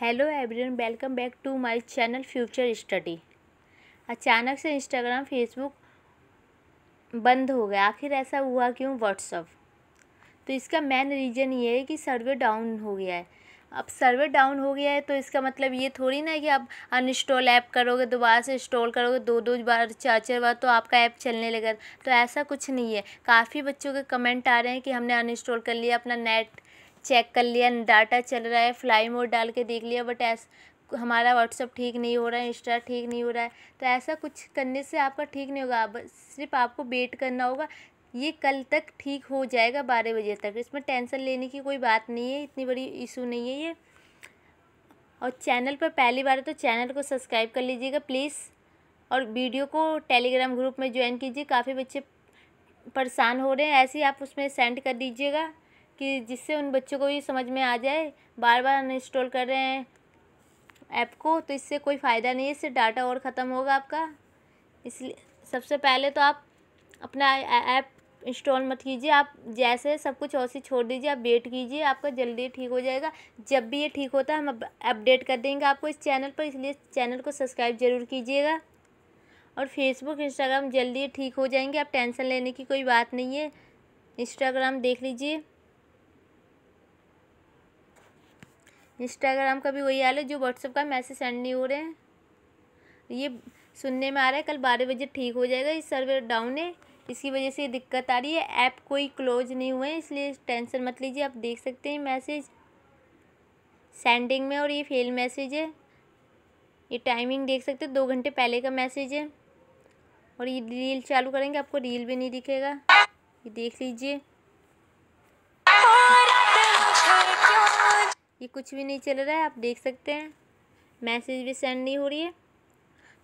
hello everyone welcome back to my channel future study अचानक से Instagram Facebook बंद हो गया आखिर ऐसा हुआ क्यों व्हाट्सअप तो इसका मेन रीज़न ये है कि सर्वे डाउन हो गया है अब सर्वे डाउन हो गया है तो इसका मतलब ये थोड़ी ना कि आप अनइंस्टॉल ऐप करोगे दोबारा से इंस्टॉल करोगे दो दो बार चार चार बार तो आपका ऐप चलने लगेगा तो ऐसा कुछ नहीं है काफ़ी बच्चों के कमेंट आ रहे हैं कि हमने अनइंस्टॉल कर लिया अपना नेट चेक कर लिया डाटा चल रहा है फ्लाई मोड डाल के देख लिया बट ऐसा हमारा व्हाट्सअप ठीक नहीं हो रहा है इंस्टा ठीक नहीं हो रहा है तो ऐसा कुछ करने से आपका ठीक नहीं होगा आप सिर्फ आपको वेट करना होगा ये कल तक ठीक हो जाएगा बारह बजे तक इसमें टेंशन लेने की कोई बात नहीं है इतनी बड़ी इशू नहीं है ये और चैनल पर पहली बार तो चैनल को सब्सक्राइब कर लीजिएगा प्लीज़ और वीडियो को टेलीग्राम ग्रुप में ज्वाइन कीजिए काफ़ी बच्चे परेशान हो रहे हैं ऐसे ही आप उसमें सेंड कर दीजिएगा कि जिससे उन बच्चों को भी समझ में आ जाए बार बार अनइंस्टॉल कर रहे हैं ऐप को तो इससे कोई फ़ायदा नहीं है इससे डाटा और ख़त्म होगा आपका इसलिए सबसे पहले तो आप अपना ऐप इंस्टॉल मत कीजिए आप जैसे सब कुछ और छोड़ दीजिए आप वेट कीजिए आपका जल्दी ठीक हो जाएगा जब भी ये ठीक होता है हम अपडेट कर देंगे आपको इस चैनल पर इसलिए चैनल को सब्सक्राइब ज़रूर कीजिएगा और फेसबुक इंस्टाग्राम जल्दी ठीक हो जाएंगे आप टेंशन लेने की कोई बात नहीं है इंस्टाग्राम देख लीजिए इंस्टाग्राम का भी वही हाल है जो व्हाट्सअप का मैसेज सेंड नहीं हो रहे हैं ये सुनने में आ रहा है कल बारह बजे ठीक हो जाएगा ये सर्वर डाउन है इसकी वजह से दिक्कत आ रही है ऐप कोई क्लोज नहीं हुए हैं इसलिए टेंशन मत लीजिए आप देख सकते हैं मैसेज सेंडिंग में और ये फेल मैसेज है ये टाइमिंग देख सकते हैं दो घंटे पहले का मैसेज है और ये रील चालू करेंगे आपको रील भी नहीं दिखेगा ये देख लीजिए कि कुछ भी नहीं चल रहा है आप देख सकते हैं मैसेज भी सेंड नहीं हो रही है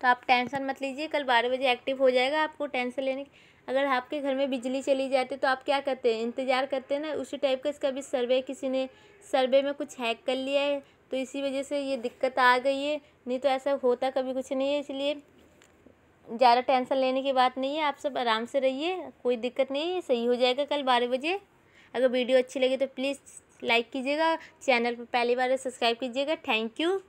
तो आप टेंशन मत लीजिए कल बारह बजे एक्टिव हो जाएगा आपको टेंशन लेने की अगर आपके घर में बिजली चली जाती तो आप क्या करते हैं इंतज़ार करते हैं ना उसी टाइप का इसका भी सर्वे किसी ने सर्वे में कुछ हैक कर लिया है तो इसी वजह से ये दिक्कत आ गई है नहीं तो ऐसा होता कभी कुछ नहीं है इसलिए ज़्यादा टेंशन लेने की बात नहीं है आप सब आराम से रहिए कोई दिक्कत नहीं है सही हो जाएगा कल बारह बजे अगर वीडियो अच्छी लगी तो प्लीज़ लाइक कीजिएगा चैनल पर पहली बार सब्सक्राइब कीजिएगा थैंक यू